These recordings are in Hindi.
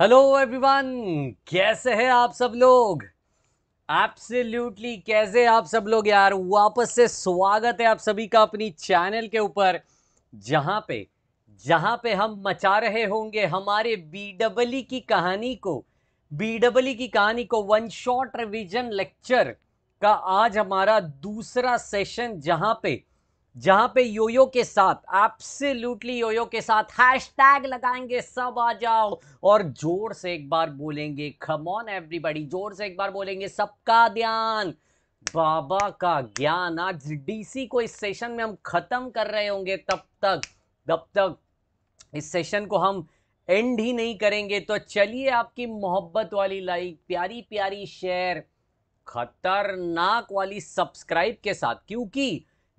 हेलो एवरीवन कैसे हैं आप सब लोग एब्सोल्युटली कैसे आप सब लोग यार वापस से स्वागत है आप सभी का अपनी चैनल के ऊपर जहां पे जहां पे हम मचा रहे होंगे हमारे बी डबल की कहानी को बी डबल की कहानी को वन शॉट रिवीजन लेक्चर का आज हमारा दूसरा सेशन जहां पे जहां पे योयो के साथ लूटली योयो के साथ हैशटैग लगाएंगे सब आ जाओ और जोर से एक बार बोलेंगे खमोन एवरीबडी जोर से एक बार बोलेंगे सबका ध्यान बाबा का ज्ञान आज डीसी को इस सेशन में हम खत्म कर रहे होंगे तब तक तब तक इस सेशन को हम एंड ही नहीं करेंगे तो चलिए आपकी मोहब्बत वाली लाइक प्यारी प्यारी शेयर खतरनाक वाली सब्सक्राइब के साथ क्योंकि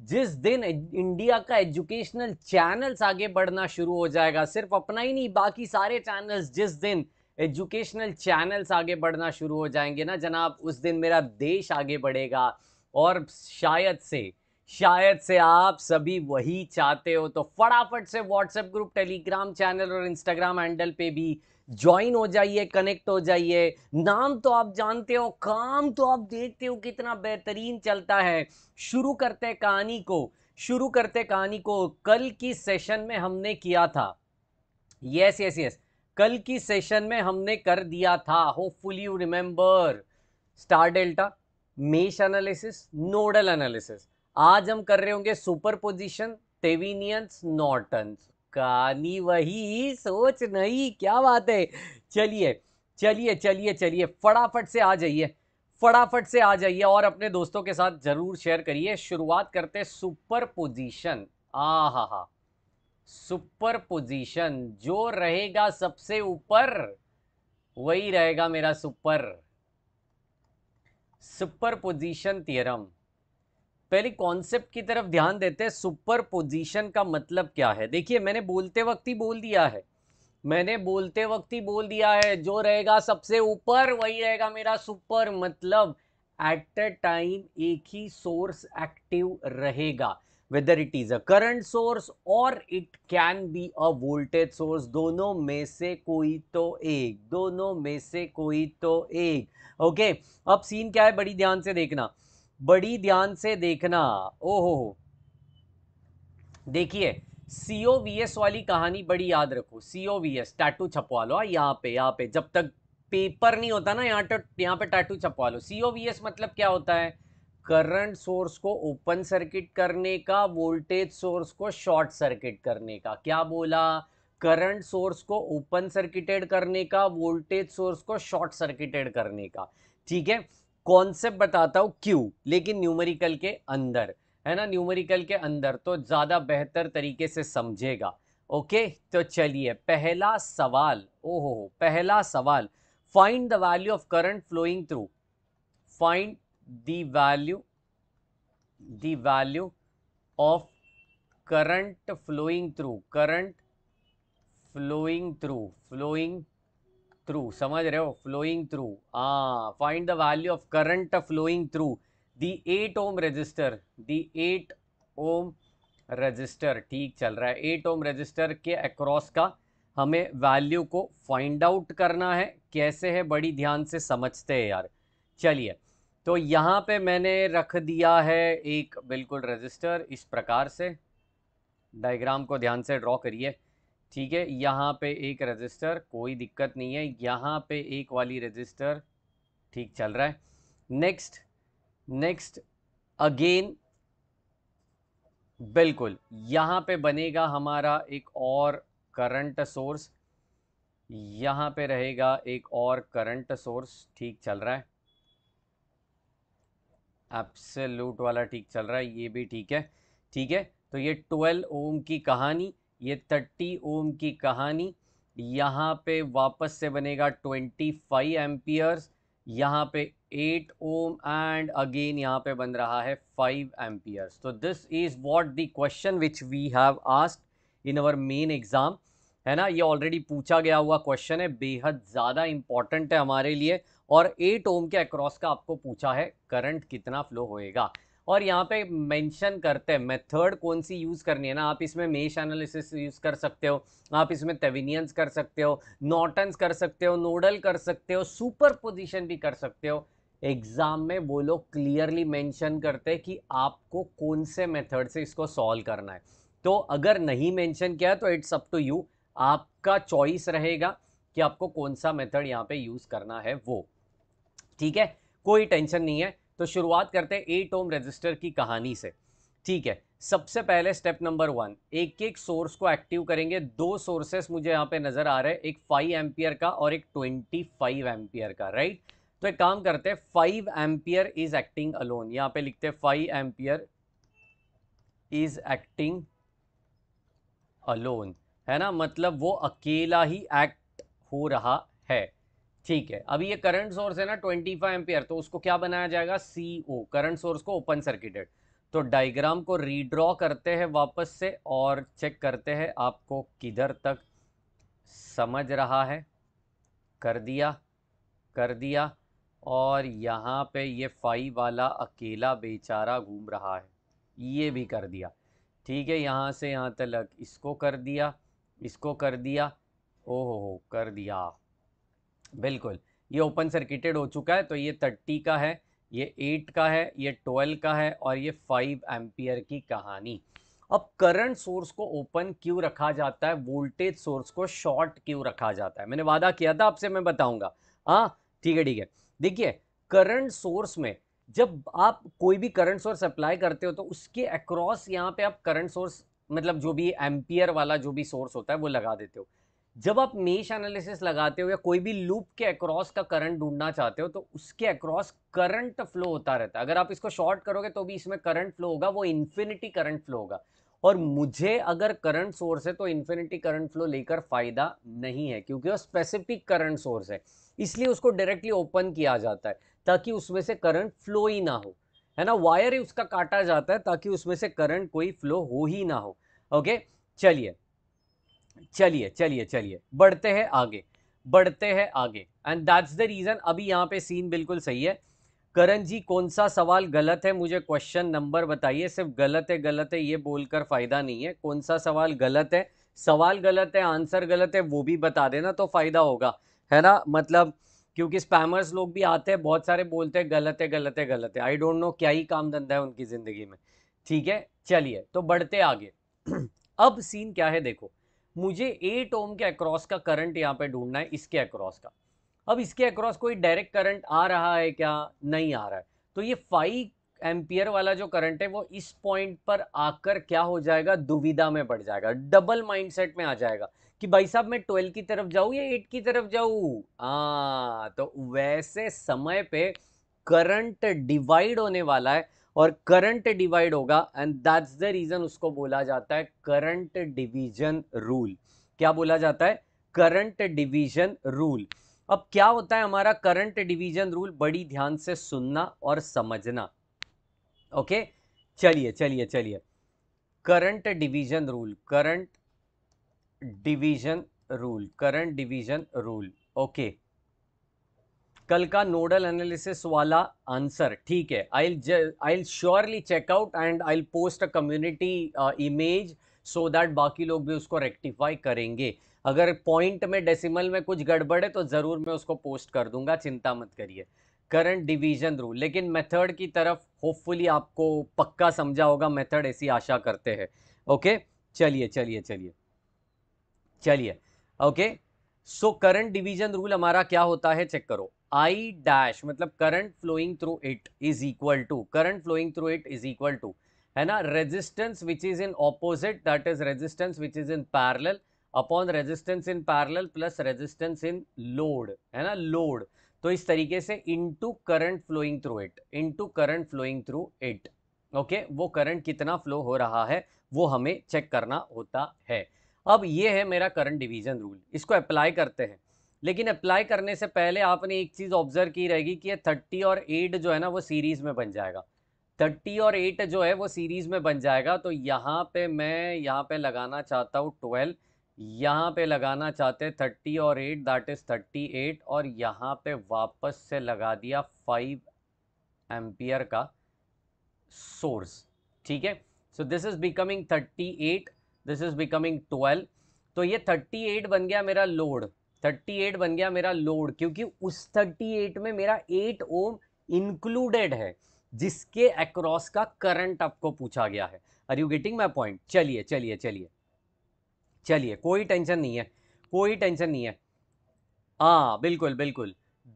जिस दिन इंडिया का एजुकेशनल चैनल्स आगे बढ़ना शुरू हो जाएगा सिर्फ अपना ही नहीं बाकी सारे चैनल्स जिस दिन एजुकेशनल चैनल्स आगे बढ़ना शुरू हो जाएंगे ना जनाब उस दिन मेरा देश आगे बढ़ेगा और शायद से शायद से आप सभी वही चाहते हो तो फटाफट से व्हाट्सएप ग्रुप टेलीग्राम चैनल और इंस्टाग्राम हैंडल पे भी ज्वाइन हो जाइए कनेक्ट हो जाइए नाम तो आप जानते हो काम तो आप देखते हो कितना बेहतरीन चलता है शुरू करते कहानी को शुरू करते कहानी को कल की सेशन में हमने किया था यस यस यस कल की सेशन में हमने कर दिया था hopefully you remember star delta mesh analysis nodal analysis आज हम कर रहे होंगे सुपर पोजिशन तेविनियंस नॉर्टन्स कहानी वही सोच नहीं क्या बात है चलिए चलिए चलिए चलिए फटाफट से आ जाइए फटाफट से आ जाइए और अपने दोस्तों के साथ ज़रूर शेयर करिए शुरुआत करते सुपर पोजिशन आ हा हा सुपर पोजिशन जो रहेगा सबसे ऊपर वही रहेगा मेरा सुपर सुपर पोजिशन थियरम पहले कॉन्सेप्ट की तरफ ध्यान देते हैं सुपर पोजिशन का मतलब क्या है देखिए मैंने बोलते वक्त ही बोल दिया है मैंने बोलते वक्त ही बोल दिया है जो रहेगा सबसे ऊपर वही रहेगा मेरा सुपर मतलब एट अ टाइम एक ही सोर्स एक्टिव रहेगा whether it is a current source और it can be a voltage source दोनों में से कोई तो एक दोनों में से कोई तो एक ओके okay, अब सीन क्या है बड़ी ध्यान से देखना बड़ी ध्यान से देखना ओहो देखिए सीओवीएस वाली कहानी बड़ी याद रखो सीओवीएस टैटू छपवा लो हाँ, यहाँ पे यहाँ पे जब तक पेपर नहीं होता ना यहाँ यहाँ पे टैटू छपवा लो सीओवीएस मतलब क्या होता है करंट सोर्स को ओपन सर्किट करने का वोल्टेज सोर्स को शॉर्ट सर्किट करने का क्या बोला करंट सोर्स को ओपन सर्किटेड करने का वोल्टेज सोर्स को शॉर्ट सर्किटेड करने का ठीक है कॉन्सेप्ट बताता हूँ क्यू लेकिन न्यूमेरिकल के अंदर है ना न्यूमेरिकल के अंदर तो ज़्यादा बेहतर तरीके से समझेगा ओके तो चलिए पहला सवाल ओहो पहला सवाल find the value of current flowing through find the value the value of current flowing through current flowing through flowing through समझ रहे हो फ्लोइंग थ्रू हाँ find the value of current flowing through the eight ohm resistor the eight ohm resistor ठीक चल रहा है एट ओम रजिस्टर के अक्रॉस का हमें वैल्यू को फाइंड आउट करना है कैसे है बड़ी ध्यान से समझते हैं यार चलिए तो यहाँ पे मैंने रख दिया है एक बिल्कुल रजिस्टर इस प्रकार से डायग्राम को ध्यान से ड्रॉ करिए ठीक है यहाँ पे एक रजिस्टर कोई दिक्कत नहीं है यहाँ पे एक वाली रजिस्टर ठीक चल रहा है नेक्स्ट नेक्स्ट अगेन बिल्कुल यहाँ पे बनेगा हमारा एक और करंट सोर्स यहाँ पे रहेगा एक और करंट सोर्स ठीक चल रहा है एप्सलूट वाला ठीक चल रहा है ये भी ठीक है ठीक है तो ये 12 ओम की कहानी ये थर्टी ओम की कहानी यहाँ पे वापस से बनेगा ट्वेंटी फाइव एम्पियर्स यहाँ पे एट ओम एंड अगेन यहाँ पे बन रहा है फाइव एम्पियर्स तो this is what the question which we have asked in our main exam है ना ये ऑलरेडी पूछा गया हुआ क्वेश्चन है बेहद ज़्यादा इंपॉर्टेंट है हमारे लिए और एट ओम के अक्रॉस का आपको पूछा है करंट कितना फ्लो होएगा और यहाँ पे मेंशन करते हैं मेथड कौन सी यूज़ करनी है ना आप इसमें मेश एनालिसिस यूज़ कर सकते हो आप इसमें तेविनियंस कर सकते हो नोटन्स कर सकते हो नोडल कर सकते हो सुपर पोजिशन भी कर सकते हो एग्ज़ाम में वो लोग क्लियरली मेंशन करते हैं कि आपको कौन से मेथड से इसको सॉल्व करना है तो अगर नहीं मेंशन किया तो इट्स अप टू यू आपका चॉइस रहेगा कि आपको कौन सा मेथड यहाँ पे यूज़ करना है वो ठीक है कोई टेंशन नहीं है तो शुरुआत करते हैं एट ओम रजिस्टर की कहानी से ठीक है सबसे पहले स्टेप नंबर वन एक एक सोर्स को एक्टिव करेंगे दो सोर्सेस मुझे यहाँ पे नज़र आ रहे हैं एक फाइव एम्पियर का और एक ट्वेंटी फाइव एम्पियर का राइट तो एक काम करते हैं five ampere is acting alone यहाँ पे लिखते हैं five ampere is acting alone है ना मतलब वो अकेला ही एक्ट हो रहा है ठीक है अभी ये करंट सोर्स है ना 25 एम्पियर तो उसको क्या बनाया जाएगा सी ओ करंट सोर्स को ओपन सर्किटेड तो डायग्राम को रीड्रॉ करते हैं वापस से और चेक करते हैं आपको किधर तक समझ रहा है कर दिया कर दिया और यहाँ पे ये फाइव वाला अकेला बेचारा घूम रहा है ये भी कर दिया ठीक है यहाँ से यहाँ तक इसको कर दिया इसको कर दिया ओहो हो कर दिया बिल्कुल ये ओपन सर्किटेड हो चुका है तो ये थर्टी का है ये एट का है ये ट्वेल्व का है और ये फाइव एम्पियर की कहानी अब करंट सोर्स को ओपन क्यों रखा जाता है वोल्टेज सोर्स को शॉर्ट क्यों रखा जाता है मैंने वादा किया था आपसे मैं बताऊंगा हाँ ठीक है ठीक है देखिए करंट सोर्स में जब आप कोई भी करंट सोर्स अप्लाई करते हो तो उसके अक्रॉस यहाँ पे आप करंट सोर्स मतलब जो भी एम्पियर वाला जो भी सोर्स होता है वो लगा देते हो जब आप मेश एनालिसिस लगाते हो या कोई भी लूप के अक्रॉस का करंट ढूंढना चाहते हो तो उसके अक्रॉस करंट फ्लो होता रहता है अगर आप इसको शॉर्ट करोगे तो भी इसमें करंट फ्लो होगा वो इन्फिनिटी करंट फ्लो होगा और मुझे अगर करंट सोर्स है तो इन्फिनिटी करंट फ्लो लेकर फायदा नहीं है क्योंकि वो स्पेसिफिक करंट सोर्स है इसलिए उसको डायरेक्टली ओपन किया जाता है ताकि उसमें से करंट फ्लो ही ना हो है ना वायर ही उसका काटा जाता है ताकि उसमें से करंट कोई फ्लो हो ही ना हो ओके चलिए चलिए चलिए चलिए बढ़ते हैं आगे बढ़ते हैं आगे एंड दैट्स द रीज़न अभी यहाँ पे सीन बिल्कुल सही है करण जी कौन सा सवाल गलत है मुझे क्वेश्चन नंबर बताइए सिर्फ गलत है गलत है ये बोलकर फ़ायदा नहीं है कौन सा सवाल गलत है सवाल गलत है आंसर गलत है वो भी बता देना तो फ़ायदा होगा है ना मतलब क्योंकि स्पैमर्स लोग भी आते हैं बहुत सारे बोलते हैं गलत है गलत है गलत है आई डोंट नो क्या ही काम धंधा है उनकी ज़िंदगी में ठीक है चलिए तो बढ़ते आगे अब सीन क्या है देखो मुझे एट ओम के अक्रॉस का करंट यहाँ पे ढूंढना है इसके अक्रॉस का अब इसके अक्रॉस कोई डायरेक्ट करंट आ रहा है क्या नहीं आ रहा है तो ये फाइव एम्पियर वाला जो करंट है वो इस पॉइंट पर आकर क्या हो जाएगा दुविधा में पड़ जाएगा डबल माइंडसेट में आ जाएगा कि भाई साहब मैं ट्वेल्व की तरफ जाऊँ या एट की तरफ जाऊँ हाँ तो वैसे समय पे करंट डिवाइड होने वाला है और करंट डिवाइड होगा एंड दैट्स द रीज़न उसको बोला जाता है करंट डिवीजन रूल क्या बोला जाता है करंट डिवीजन रूल अब क्या होता है हमारा करंट डिवीजन रूल बड़ी ध्यान से सुनना और समझना ओके चलिए चलिए चलिए current division rule current division rule current division rule okay okay. कल का नोडल एनालिसिस वाला आंसर ठीक है I I surely check out and I post a community image so that बाकी लोग भी उसको रेक्टिफाई करेंगे अगर पॉइंट में डेसिमल में कुछ गड़बड़ है तो ज़रूर मैं उसको पोस्ट कर दूंगा चिंता मत करिए करंट डिवीजन रूल लेकिन मेथड की तरफ होपफुली आपको पक्का समझा होगा मेथड ऐसी आशा करते हैं ओके चलिए चलिए चलिए चलिए okay so current division rule हमारा क्या होता है चेक करो आई डैश मतलब current flowing through it is equal to current flowing through it is equal to है ना resistance which is in opposite that is resistance which is in parallel upon resistance in parallel plus resistance in load है ना लोड तो इस तरीके से into current flowing through it into current flowing through it okay वो करंट कितना फ्लो हो रहा है वो हमें चेक करना होता है अब ये है मेरा करंट डिवीजन रूल इसको अप्लाई करते हैं लेकिन अप्लाई करने से पहले आपने एक चीज़ ऑब्जर्व की रहेगी कि ये थर्टी और एट जो है ना वो सीरीज़ में बन जाएगा थर्टी और एट जो है वो सीरीज़ में बन जाएगा तो यहाँ पे मैं यहाँ पे लगाना चाहता हूँ ट्वेल्व यहाँ पे लगाना चाहते हैं थर्टी और eight that is thirty eight और यहाँ पे वापस से लगा दिया फाइव एम्पियर का सोर्स ठीक है so this is becoming thirty eight this is becoming twelve तो ये थर्टी एट बन गया मेरा लोड थर्टी एट बन गया मेरा लोड क्योंकि उस थर्टी एट में मेरा एट ओम इंक्लूडेड है जिसके अक्रॉस का करंट आपको पूछा गया है are you getting my point चलिए चलिए चलिए चलिए कोई टेंशन नहीं है कोई टेंशन नहीं है हाँ बिल्कुल बिल्कुल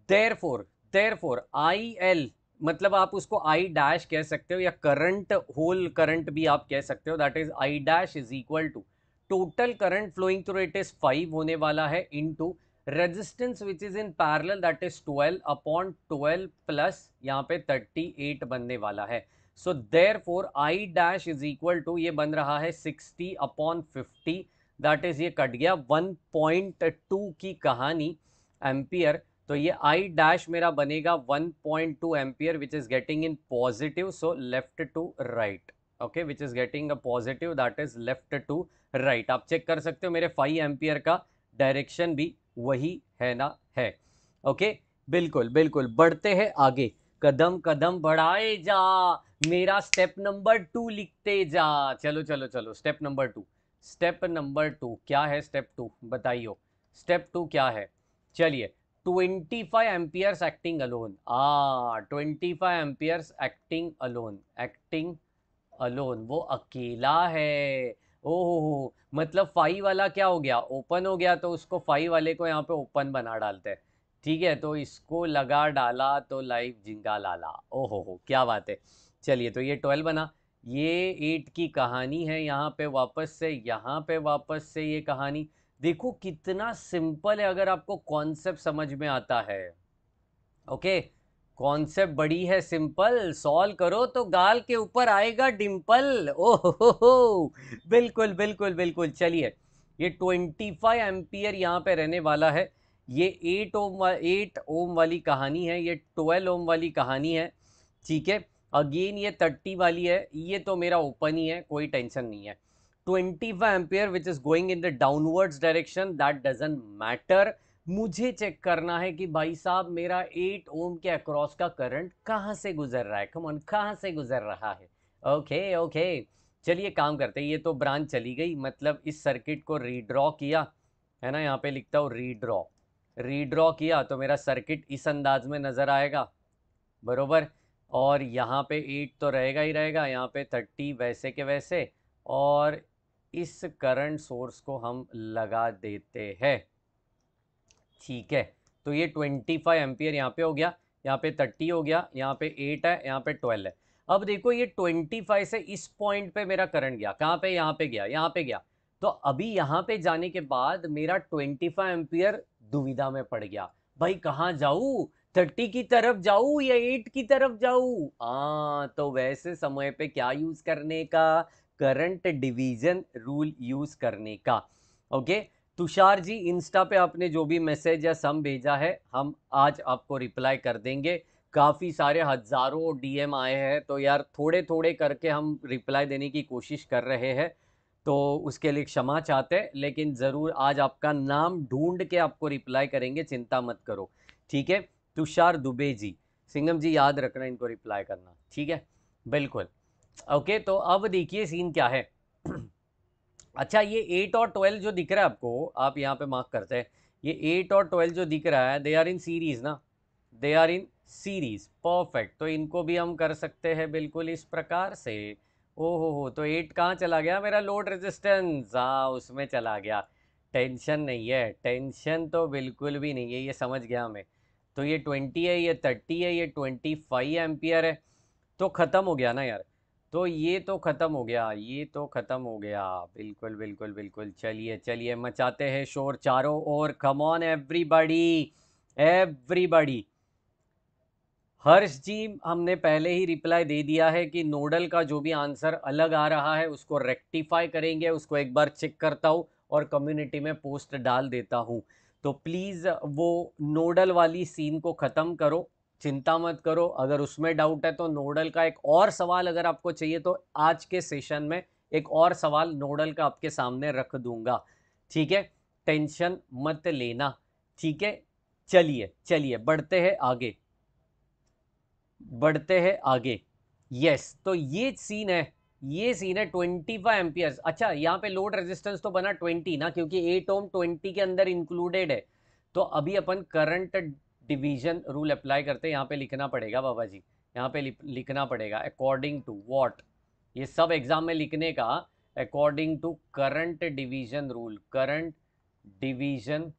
therefore therefore I L मतलब आप उसको आई डैश कह सकते हो या करंट होल करंट भी आप कह सकते हो that is I dash is equal to total current flowing through it is five होने वाला है इन into resistance which is in parallel that is twelve upon twelve plus यहाँ पे थर्टी एट बनने वाला है so therefore I dash is equal to ये बन रहा है sixty upon fifty that is ये कट गया वन पॉइंट टू की कहानी एम्पियर तो ये आई डैश मेरा बनेगा one point two ampere which is getting in positive so left to right okay which is getting a positive that is left to right आप चेक कर सकते हो मेरे फाइव एम्पियर का डायरेक्शन भी वही है ना है ओके okay? बिल्कुल बिल्कुल बढ़ते हैं आगे कदम कदम बढ़ाए जा मेरा स्टेप नंबर टू लिखते जा चलो चलो चलो step number two step number two क्या है स्टेप टू बताइयो स्टेप टू क्या है चलिए 25 फाइव एम्पियर्स एक्टिंग अलोन आ 25 five amperes acting alone acting alone वो अकेला है ओहो मतलब फाइव वाला क्या हो गया ओपन हो गया तो उसको फाइव वाले को यहाँ पे ओपन बना डालते हैं ठीक है तो इसको लगा डाला तो लाइव जिंगा लाला ओहो हो क्या बात है चलिए तो ये ट्वेल्व बना ये एट की कहानी है यहाँ पे वापस से यहाँ पे वापस से ये कहानी देखो कितना सिंपल है अगर आपको कॉन्सेप्ट समझ में आता है ओके okay? कॉन्सेप्ट बड़ी है सिंपल सॉल्व करो तो गाल के ऊपर आएगा डिम्पल ओह हो बिल्कुल बिल्कुल बिल्कुल चलिए ये ट्वेंटी फाइव एम्पियर यहाँ पे रहने वाला है ये एट ओम एट ओम वाली कहानी है ये ट्वेल्व ओम वाली कहानी है ठीक है अगेन ये थर्टी वाली है ये तो मेरा ओपन ही है कोई टेंशन नहीं है twenty five ampere which is going in the downwards direction that doesn't matter मुझे चेक करना है कि भाई साहब मेरा एट ओम के अक्रॉस का करंट कहाँ से गुजर रहा है कमन कहाँ से गुजर रहा है ओके ओके चलिए काम करते हैं ये तो ब्रांच चली गई मतलब इस सर्किट को रीड्रॉ किया है ना यहाँ पे लिखता हूँ रीड्रॉ रीड्रॉ किया तो मेरा सर्किट इस अंदाज में नज़र आएगा बरोबर और यहाँ पे एट तो रहेगा ही रहेगा यहाँ पे थर्टी वैसे के वैसे और इस करंट सोर्स को हम लगा देते हैं ठीक है तो ये ट्वेंटी फाइव एम्पियर यहाँ पे हो गया यहाँ पे थर्टी हो गया यहाँ पे एट है यहाँ पे ट्वेल्व है अब देखो ये ट्वेंटी फाइव से इस पॉइंट पे मेरा करंट गया कहाँ पे यहाँ पे गया यहाँ पे गया तो अभी यहाँ पे जाने के बाद मेरा ट्वेंटी फाइव एम्पियर दुविधा में पड़ गया भाई कहाँ जाऊँ थर्टी की तरफ जाऊँ या एट की तरफ जाऊँ हाँ तो वैसे समय पे क्या यूज़ करने का करंट डिवीजन रूल यूज़ करने का ओके तुषार जी इंस्टा पे आपने जो भी मैसेज या सम भेजा है हम आज आपको रिप्लाई कर देंगे काफ़ी सारे हज़ारों डीएम आए हैं तो यार थोड़े थोड़े करके हम रिप्लाई देने की कोशिश कर रहे हैं तो उसके लिए क्षमा चाहते हैं लेकिन ज़रूर आज आपका नाम ढूंढ के आपको रिप्लाई करेंगे चिंता मत करो ठीक है तुषार दुबे जी सिंगम जी याद रखना इनको रिप्लाई करना ठीक है बिल्कुल ओके तो अब देखिए सीन क्या है अच्छा ये एट और ट्वेल्व जो दिख रहा है आपको आप यहाँ पे मार्क करते हैं ये एट और ट्वेल्व जो दिख रहा है दे आर इन सीरीज़ ना they are in series perfect तो इनको भी हम कर सकते हैं बिल्कुल इस प्रकार से ओ हो हो तो एट कहाँ चला गया मेरा लोड रेजिस्टेंस हाँ उसमें चला गया टेंशन नहीं है टेंशन तो बिल्कुल भी नहीं है ये समझ गया मैं तो ये ट्वेंटी है ये थर्टी है ये ट्वेंटी फाइव एम्पियर है तो ख़त्म हो गया ना यार तो ये तो ख़त्म हो गया ये तो ख़त्म हो गया बिल्कुल बिल्कुल बिल्कुल चलिए चलिए मचाते हैं शोर चारों ओर come on everybody everybody Harsh ji हमने पहले ही रिप्लाई दे दिया है कि नोडल का जो भी आंसर अलग आ रहा है उसको रेक्टिफाई करेंगे उसको एक बार चेक करता हूँ और कम्युनिटी में पोस्ट डाल देता हूँ तो प्लीज़ वो नोडल वाली सीन को ख़त्म करो चिंता मत करो अगर उसमें डाउट है तो नोडल का एक और सवाल अगर आपको चाहिए तो आज के सेशन में एक और सवाल नोडल का आपके सामने रख दूंगा ठीक है टेंशन मत लेना ठीक है चलिए चलिए बढ़ते हैं आगे बढ़ते हैं आगे यस तो ये सीन है ये सीन है ट्वेंटी फाइव एम्पियर्स अच्छा यहाँ पे लोड रेजिस्टेंस तो बना ट्वेंटी ना क्योंकि एट ओम ट्वेंटी के अंदर इंक्लूडेड है तो अभी अपन करंट डिवीजन रूल अप्लाई करते हैं यहाँ पे लिखना पड़ेगा बाबा जी यहाँ पे लिखना पड़ेगा अकॉर्डिंग टू वॉट ये सब एग्जाम में लिखने का according to current division rule current division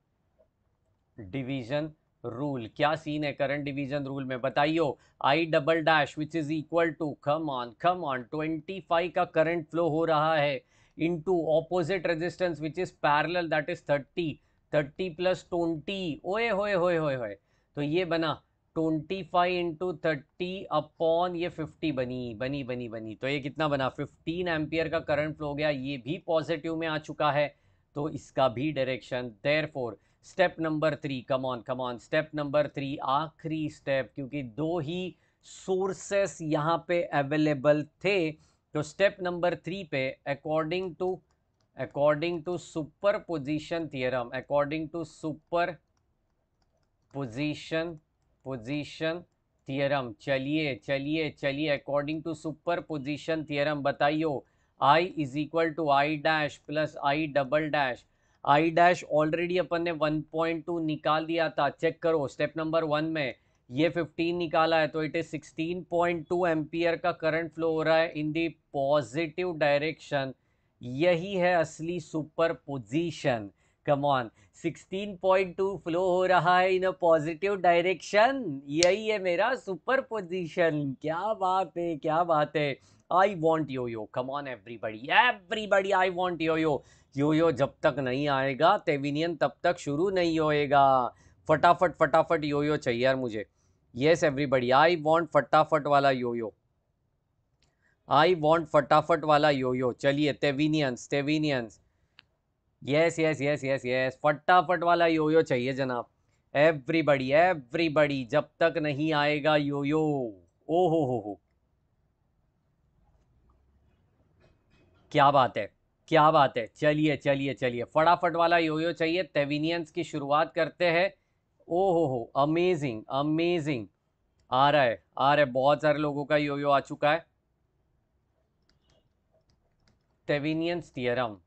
division rule क्या सीन है करंट डिवीजन रूल में बताइयो I double dash which is equal to come on come on twenty five का करंट फ्लो हो रहा है इन two opposite resistance which is parallel that is thirty thirty plus twenty ओए होए होए होए होए तो ये बना twenty five into thirty upon ये फिफ्टी बनी बनी बनी बनी तो ये कितना बना फिफ्टीन एम्पियर का करंट फ्लो हो गया ये भी पॉजिटिव में आ चुका है तो इसका भी direction therefore step number three come on come on step number three आखिरी स्टेप क्योंकि दो ही सोर्सेस यहाँ पे अवेलेबल थे तो स्टेप नंबर थ्री पे according to according to superposition theorem according to superposition position theorem चलिए चलिए चलिए according to superposition theorem बताइयो I is equal to I dash plus I double dash I dash already अपन ने 1.2 निकाल दिया था चेक करो स्टेप नंबर वन में ये 15 निकाला है तो इट इज़ 16.2 एम्पियर का करंट फ्लो हो रहा है इन दी पॉजिटिव डायरेक्शन यही है असली superposition sixteen point 16.2 flow हो रहा है इन अ पॉजिटिव डायरेक्शन यही है मेरा सुपर पोजिशन क्या बात है क्या बात है I want yo yo come on everybody everybody I want yo yo yo yo जब तक नहीं आएगा तेविनियन तब तक शुरू नहीं होएगा फटाफट फटाफट यो यो चाहिए यार मुझे येस एवरीबडी आई वॉन्ट फटाफट वाला यो यो आई वॉन्ट फटाफट वाला यो यो चलिए Theveninians Theveninians yes yes yes yes yes फटाफट वाला योयो चाहिए जनाब एवरीबडी एवरीबडी जब तक नहीं आएगा यो ओ हो हो हो क्या बात है क्या बात है चलिए चलिए चलिए फटाफट वाला यो यो चाहिए तेविनियंस की शुरुआत करते हैं ओ हो हो अमेजिंग अमेजिंग आ रहा है आ रहा है बहुत सारे लोगों का यो यो आ चुका है तेविनियंस थियरम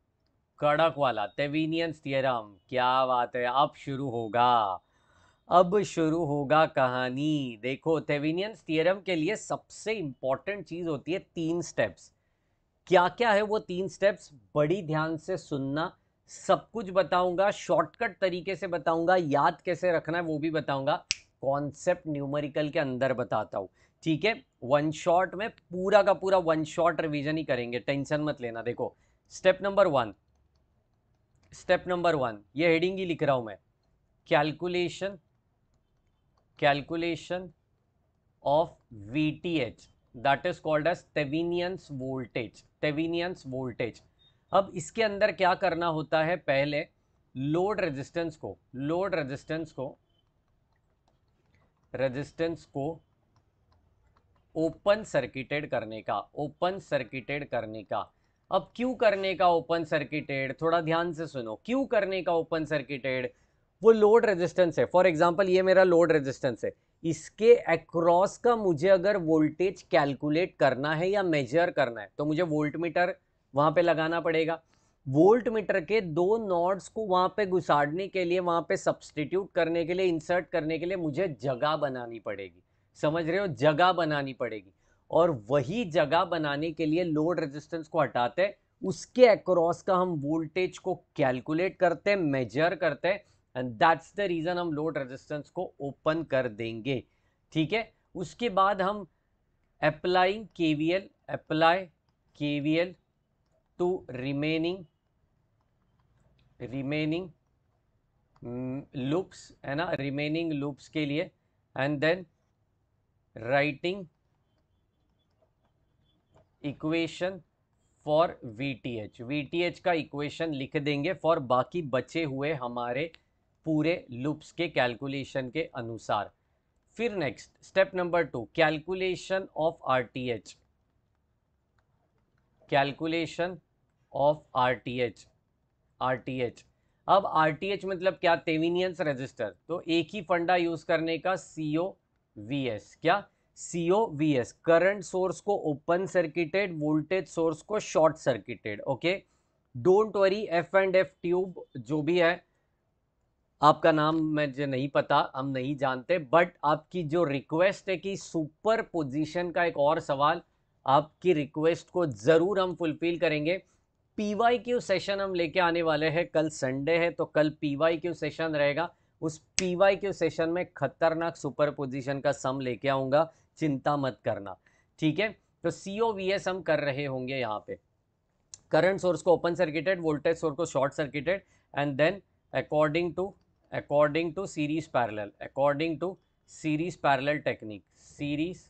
कड़क वाला तेवीनियंस थियरम क्या बात है अब शुरू होगा अब शुरू होगा कहानी देखो तेवीनियंस थियरम के लिए सबसे इंपॉर्टेंट चीज़ होती है तीन स्टेप्स क्या क्या है वो तीन स्टेप्स बड़ी ध्यान से सुनना सब कुछ बताऊंगा शॉर्टकट तरीके से बताऊंगा याद कैसे रखना है वो भी बताऊंगा कॉन्सेप्ट न्यूमेरिकल के अंदर बताता हूँ ठीक है वन शॉट में पूरा का पूरा वन शॉट रिवीजन ही करेंगे टेंशन मत लेना देखो step number one step number one ये हेडिंग ही लिख रहा हूं मैं calculation calculation of V T H that is called as Thevenin's voltage Thevenin's voltage अब इसके अंदर क्या करना होता है पहले लोड रेजिस्टेंस को लोड रेजिस्टेंस को रेजिस्टेंस को ओपन सर्किटेड करने का ओपन सर्किटेड करने का अब क्यों करने का ओपन सर्किटेड थोड़ा ध्यान से सुनो क्यों करने का ओपन सर्किटेड वो लोड रेजिस्टेंस है फॉर एग्जाम्पल ये मेरा लोड रेजिस्टेंस है इसके अक्रॉस का मुझे अगर वोल्टेज कैलकुलेट करना है या मेजर करना है तो मुझे वोल्ट मीटर वहाँ पर लगाना पड़ेगा वोल्ट मीटर के दो नॉड्स को वहाँ पे घुसाड़ने के लिए वहाँ पे सब्सटीट्यूट करने के लिए इंसर्ट करने के लिए मुझे जगह बनानी पड़ेगी समझ रहे हो जगह बनानी पड़ेगी और वही जगह बनाने के लिए लोड रेजिस्टेंस को हटाते हैं उसके अक्रॉस का हम वोल्टेज को कैलकुलेट करते हैं मेजर करते हैं एंड दैट्स द रीज़न हम लोड रेजिस्टेंस को ओपन कर देंगे ठीक है उसके बाद हम applying K V L apply K V L to remaining remaining loops है ना रिमेनिंग लूप्स के लिए and then writing equation for VTH VTH का इक्वेशन लिख देंगे फॉर बाकी बचे हुए हमारे पूरे लूप्स के कैलकुलेशन के अनुसार फिर next step number two calculation of H calculation of T H अब एच मतलब क्या तेविनियंस रजिस्टर तो एक ही फंडा यूज करने का CO O V S COVS current source को ओपन सर्किटेड वोल्टेज सोर्स को short circuited okay don't worry F and F tube जो भी है आपका नाम मुझे नहीं पता हम नहीं जानते बट आपकी जो रिक्वेस्ट है कि सुपर पोजिशन का एक और सवाल आपकी रिक्वेस्ट को ज़रूर हम फुलफिल करेंगे पीवाई क्यू सेशन हम लेके आने वाले हैं कल संडे है तो कल पीवाई क्यू सेशन रहेगा उस पी वाई क्यू सेशन में खतरनाक सुपर पोजिशन का सम लेके आऊँगा चिंता मत करना ठीक है तो सी ओ वी एस हम कर रहे होंगे यहाँ पे करंट सोर्स को ओपन सर्किटेड वोल्टेज सोर्स को short circuited and then according to according to series parallel according to series parallel technique series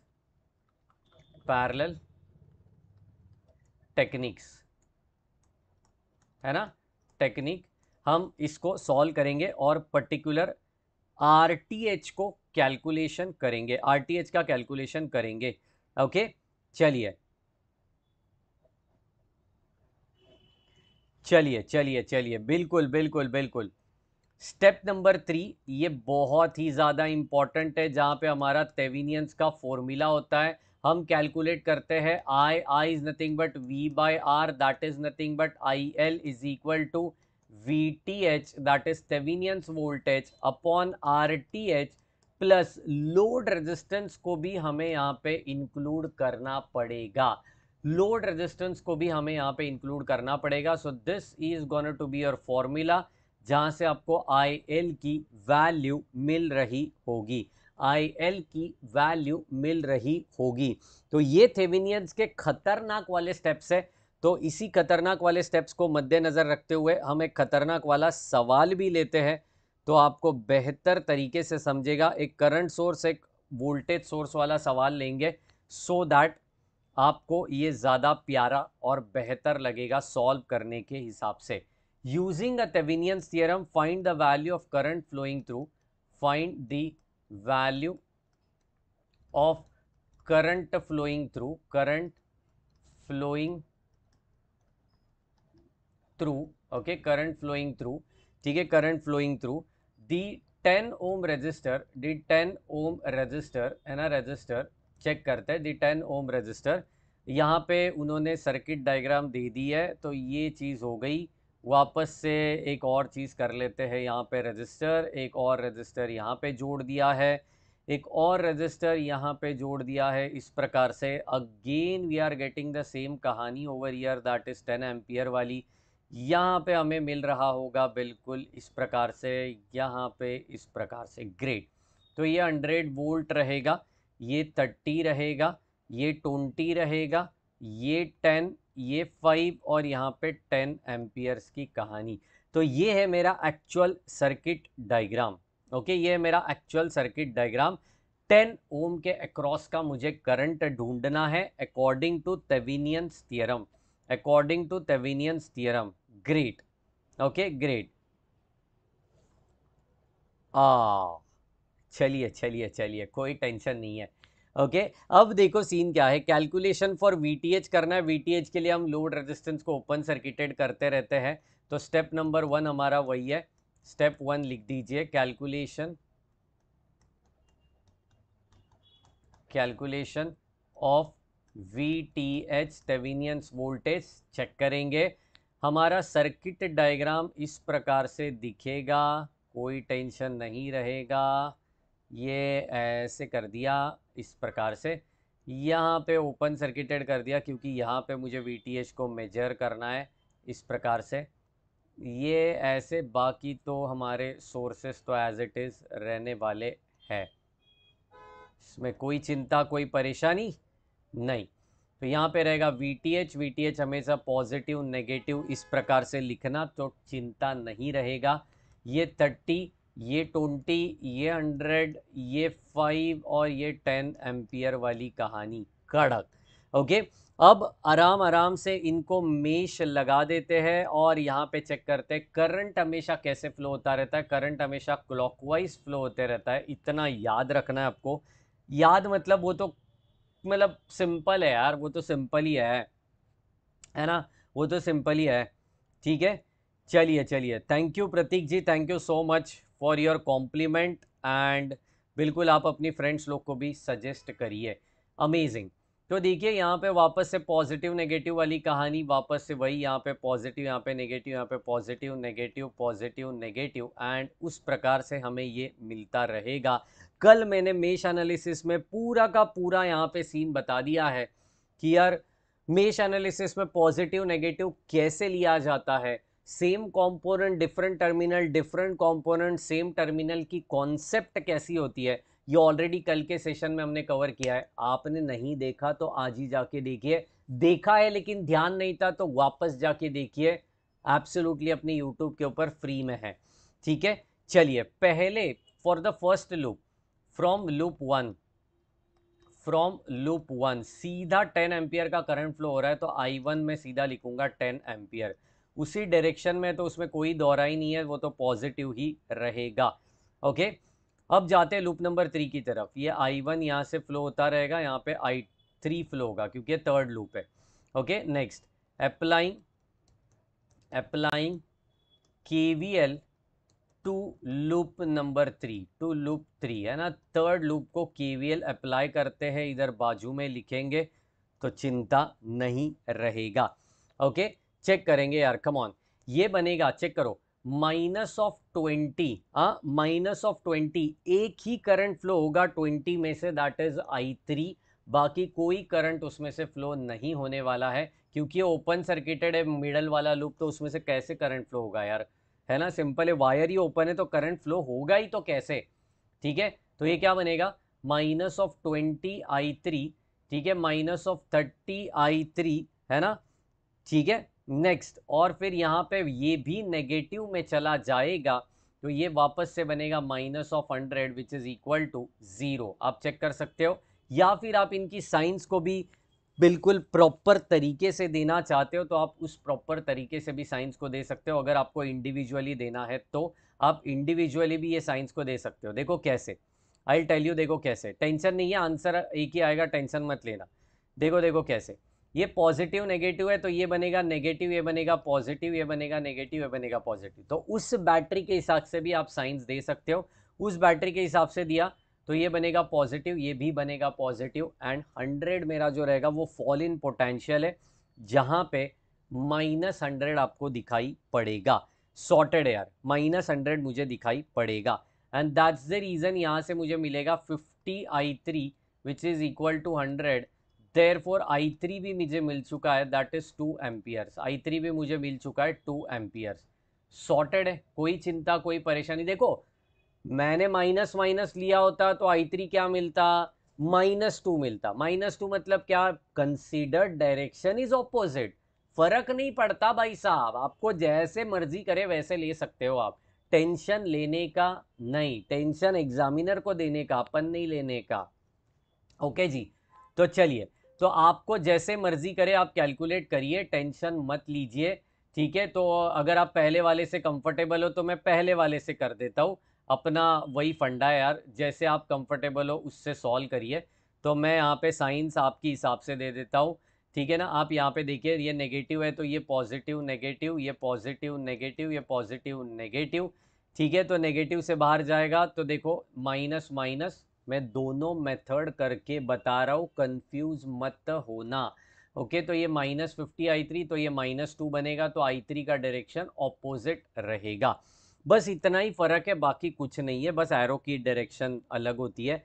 parallel techniques है ना टेक्निक हम इसको सॉल्व करेंगे और पर्टिकुलर आर को कैलकुलेशन करेंगे आरटीएच का कैलकुलेशन करेंगे ओके चलिए चलिए चलिए चलिए बिल्कुल बिल्कुल बिल्कुल स्टेप नंबर थ्री ये बहुत ही ज़्यादा इम्पॉर्टेंट है जहाँ पे हमारा तेवीनियंस का फॉर्मूला होता है हम कैलकुलेट करते हैं I I is nothing but V by R that is nothing but I L is equal to V T H that is Thevenin's voltage upon R T H plus load resistance को भी हमें यहाँ पे इंक्लूड करना पड़ेगा लोड रेजिस्टेंस को भी हमें यहाँ पे इंक्लूड करना पड़ेगा so this is gonna to be your formula जहाँ से आपको आई एल की वैल्यू मिल रही होगी आई एल की वैल्यू मिल रही होगी तो ये थेविनियंस के खतरनाक वाले स्टेप्स है तो इसी खतरनाक वाले स्टेप्स को मद्देनज़र रखते हुए हम एक खतरनाक वाला सवाल भी लेते हैं तो आपको बेहतर तरीके से समझेगा एक करंट सोर्स एक वोल्टेज सोर्स वाला सवाल लेंगे सो so दैट आपको ये ज़्यादा प्यारा और बेहतर लगेगा सॉल्व करने के हिसाब से using a Thevenin's theorem find the value of current flowing through find the value of current flowing through current flowing through okay current flowing through ठीक है current flowing through the 10 ohm resistor the 10 ohm resistor है a resistor check करते हैं the 10 ohm resistor यहाँ पे उन्होंने सर्किट डायग्राम दे दी है तो ये चीज़ हो गई वापस से एक और चीज़ कर लेते हैं यहाँ पे रजिस्टर एक और रजिस्टर यहाँ पे जोड़ दिया है एक और रजिस्टर यहाँ पे जोड़ दिया है इस प्रकार से again we are getting the same कहानी over here that is ten ampere वाली यहाँ पे हमें मिल रहा होगा बिल्कुल इस प्रकार से यहाँ पे इस प्रकार से ग्रेट तो ये हंड्रेड वोल्ट रहेगा ये थर्टी रहेगा ये ट्वेंटी रहेगा ये टेन ये फाइव और यहाँ पे टेन एम्पियर्स की कहानी तो ये है मेरा एक्चुअल सर्किट डायग्राम ओके ये है मेरा actual circuit diagram ten ohm के अक्रॉस का मुझे करंट ढूंढना है according to Thevenin's theorem according to Thevenin's theorem. Great. Okay, great. Ah ah, चलिए चलिए चलिए कोई टेंशन नहीं है ओके okay, अब देखो सीन क्या है कैलकुलेशन फॉर वीटीएच करना है वीटीएच के लिए हम लोड रेजिस्टेंस को ओपन सर्किटेड करते रहते हैं तो स्टेप नंबर वन हमारा वही है स्टेप वन लिख दीजिए calculation calculation of V T H Thevenin's voltage check करेंगे हमारा सर्किट डायग्राम इस प्रकार से दिखेगा कोई टेंशन नहीं रहेगा ये ऐसे कर दिया इस प्रकार से यहाँ पे ओपन सर्किटेड कर दिया क्योंकि यहाँ पे मुझे वी को मेजर करना है इस प्रकार से ये ऐसे बाकी तो हमारे सोर्सेस तो एज इट इज़ रहने वाले हैं इसमें कोई चिंता कोई परेशानी नहीं तो यहाँ पे रहेगा V T H V T H हमेशा पॉजिटिव नेगेटिव इस प्रकार से लिखना तो चिंता नहीं रहेगा ये थर्टी ये ट्वेंटी ये हंड्रेड ये फाइव और ये टेन एम्पियर वाली कहानी कड़क ओके अब आराम आराम से इनको मेष लगा देते हैं और यहाँ पे चेक करते हैं करंट हमेशा कैसे फ्लो होता रहता है करंट हमेशा क्लॉकवाइज फ्लो होते रहता है इतना याद रखना है आपको याद मतलब वो तो मतलब सिंपल है यार वो तो सिंपल ही है है ना वो तो सिंपल ही है ठीक है चलिए चलिए thank you Prateek ji thank you so much for your compliment and बिल्कुल आप अपनी फ्रेंड्स लोग को भी सजेस्ट करिए अमेजिंग तो देखिए यहाँ पे वापस से पॉजिटिव नेगेटिव वाली कहानी वापस से वही यहाँ पे पॉजिटिव यहाँ पे नेगेटिव यहाँ पे positive negative positive negative and उस प्रकार से हमें ये मिलता रहेगा कल मैंने मेष एनालिसिस में पूरा का पूरा यहाँ पे सीन बता दिया है कि यार मेष एनालिसिस में पॉजिटिव नेगेटिव कैसे लिया जाता है same component different terminal different component same terminal की कॉन्सेप्ट कैसी होती है ये ऑलरेडी कल के सेशन में हमने कवर किया है आपने नहीं देखा तो आज ही जाके देखिए देखा है लेकिन ध्यान नहीं था तो वापस जाके देखिए एब्सोल्युटली अपने यूट्यूब के ऊपर फ्री में है ठीक है चलिए पहले for the first loop from loop one from loop one सीधा टेन एम्पियर का करंट फ्लो हो रहा है तो आई वन में सीधा लिखूंगा टेन एम्पियर उसी डायरेक्शन में तो उसमें कोई दौरा ही नहीं है वो तो पॉजिटिव ही रहेगा ओके okay? अब जाते हैं लूप नंबर थ्री की तरफ ये आई वन यहाँ से फ्लो होता रहेगा यहाँ पे आई थ्री फ्लो होगा क्योंकि ये थर्ड लूप है okay next applying applying K V L to loop number three to loop three है ना थर्ड लूप को के वी एल अप्लाई करते हैं इधर बाजू में लिखेंगे तो चिंता नहीं रहेगा ओके चेक करेंगे यार कम ऑन ये बनेगा चेक करो माइनस ऑफ ट्वेंटी हाँ, माइनस ऑफ ट्वेंटी एक ही करंट फ्लो होगा ट्वेंटी में से दैट इज आई थ्री बाकी कोई करंट उसमें से फ्लो नहीं होने वाला है क्योंकि ओपन सर्किटेड है मिडल वाला लूप तो उसमें से कैसे करंट फ्लो होगा यार है ना सिंपल है वायर ही ओपन है तो करंट फ्लो होगा ही तो कैसे ठीक है तो ये क्या बनेगा minus of twenty I three ठीक है minus of thirty I three है ना ठीक है नेक्स्ट और फिर यहाँ पे ये भी नेगेटिव में चला जाएगा तो ये वापस से बनेगा minus of hundred which is equal to zero आप चेक कर सकते हो या फिर आप इनकी साइंस को भी बिल्कुल प्रॉपर तरीके से देना चाहते हो तो आप उस प्रॉपर तरीके से भी साइंस को दे सकते हो अगर आपको इंडिविजुअली देना है तो आप इंडिविजुअली भी ये साइंस को दे सकते हो देखो कैसे आई टेल यू देखो कैसे टेंशन नहीं है आंसर एक ही आएगा टेंशन मत लेना देखो देखो कैसे ये पॉजिटिव नेगेटिव है तो ये बनेगा नेगेटिव ये बनेगा पॉजिटिव ये बनेगा नेगेटिव ये बनेगा पॉजिटिव तो उस बैटरी के हिसाब से भी आप साइंस दे सकते हो उस बैटरी के हिसाब से दिया तो ये बनेगा पॉजिटिव ये भी बनेगा पॉजिटिव एंड हंड्रेड मेरा जो रहेगा वो फॉल इन पोटेंशियल है जहाँ पे माइनस हंड्रेड आपको दिखाई पड़ेगा सॉर्टेड एयर माइनस हंड्रेड मुझे दिखाई पड़ेगा एंड दैट्स द रीज़न यहाँ से मुझे मिलेगा fifty I three which is equal to hundred therefore I three भी मुझे मिल चुका है that is two amperes I three भी मुझे मिल चुका है टू एम्पियर्स सॉर्टेड है कोई चिंता कोई परेशानी देखो मैंने माइनस माइनस लिया होता तो आई थ्री क्या मिलता माइनस टू मिलता माइनस टू मतलब क्या कंसिडर डायरेक्शन इज ऑपोजिट फर्क नहीं पड़ता भाई साहब आपको जैसे मर्जी करे वैसे ले सकते हो आप टेंशन लेने का नहीं टेंशन एग्जामिनर को देने का अपन नहीं लेने का ओके जी तो चलिए तो आपको जैसे मर्जी करे आप कैलकुलेट करिए टेंशन मत लीजिए ठीक है तो अगर आप पहले वाले से कंफर्टेबल हो तो मैं पहले वाले से कर देता हूँ अपना वही फंडा यार जैसे आप कंफर्टेबल हो उससे सॉल्व करिए तो मैं यहाँ पे साइंस आपके हिसाब से दे देता हूँ ठीक है ना आप यहाँ पे देखिए ये नेगेटिव है तो ये पॉजिटिव नेगेटिव ये पॉजिटिव नेगेटिव ये पॉजिटिव नेगेटिव ठीक है तो नेगेटिव से बाहर जाएगा तो देखो माइनस माइनस मैं दोनों मेथड करके बता रहा हूँ कंफ्यूज मत होना ओके okay, तो ये माइनस फिफ्टी आई थ्री तो ये माइनस टू बनेगा तो आई थ्री का डायरेक्शन ऑपोजिट रहेगा बस इतना ही फ़र्क है बाकी कुछ नहीं है बस एरो की डायरेक्शन अलग होती है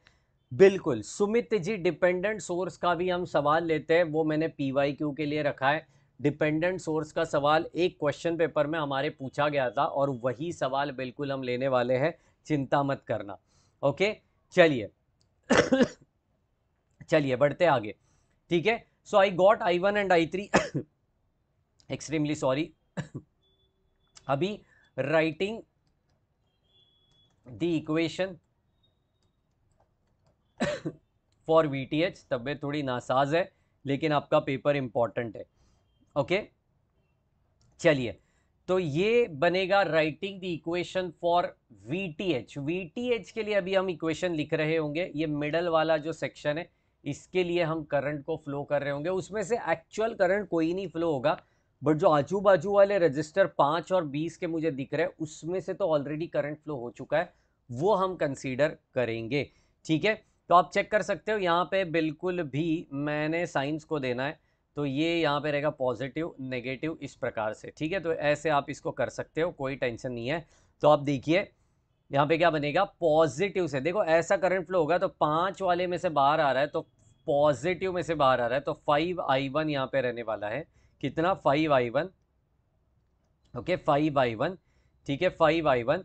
बिल्कुल सुमित जी डिपेंडेंट सोर्स का भी हम सवाल लेते हैं वो मैंने पी क्यू के लिए रखा है डिपेंडेंट सोर्स का सवाल एक क्वेश्चन पेपर में हमारे पूछा गया था और वही सवाल बिल्कुल हम लेने वाले हैं चिंता मत करना ओके okay? चलिए चलिए बढ़ते आगे ठीक है so I got I one and I three extremely sorry अभी writing the equation for V T H तबीयत थोड़ी नासाज है लेकिन आपका पेपर इंपॉर्टेंट है ओके चलिए तो ये बनेगा writing the equation for V T H V T H के लिए अभी हम इक्वेशन लिख रहे होंगे ये मिडल वाला जो सेक्शन है इसके लिए हम करंट को फ्लो कर रहे होंगे उसमें से एक्चुअल करंट कोई नहीं फ्लो होगा बट जो आजू बाजू वाले रजिस्टर पाँच और बीस के मुझे दिख रहे हैं उसमें से तो ऑलरेडी करंट फ्लो हो चुका है वो हम कंसिडर करेंगे ठीक है तो आप चेक कर सकते हो यहाँ पे बिल्कुल भी मैंने साइंस को देना है तो ये यहाँ पे रहेगा पॉजिटिव नेगेटिव इस प्रकार से ठीक है तो ऐसे आप इसको कर सकते हो कोई टेंशन नहीं है तो आप देखिए यहाँ पे क्या बनेगा पॉजिटिव से देखो ऐसा करंट फ्लो होगा तो पाँच वाले में से बाहर आ रहा है तो पॉजिटिव में से बाहर आ रहा है तो फाइव आई वन यहाँ पे रहने वाला है कितना five I one okay five I one ठीक है five I one